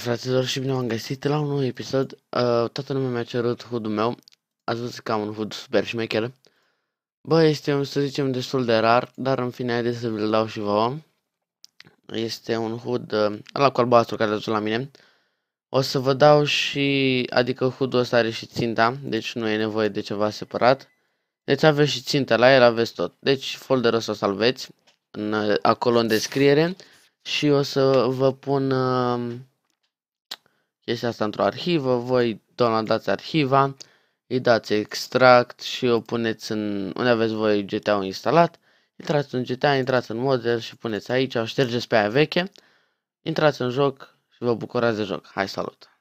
fraților și bine v-am găsit la un nou episod. Uh, toată lumea mi-a cerut hood meu. Ați văzut că am un hood super șmecher. Bă, este un, să zicem, destul de rar, dar în fine haideți să vi-l dau și vouă. Este un hood uh, la cu albastru care l la mine. O să vă dau și, adică hood ăsta are și ținta, deci nu e nevoie de ceva separat. Deci aveți și ținta la el, aveți tot. Deci folderul o să salveți în, uh, acolo în descriere și o să vă pun... Uh, este asta într-o arhivă, voi downloadați arhiva, îi dați extract și o puneți în unde aveți voi GTA-ul instalat, intrați în GTA, intrați în model și puneți aici, o ștergeți pe aia veche, intrați în joc și vă bucurați de joc. Hai, salut!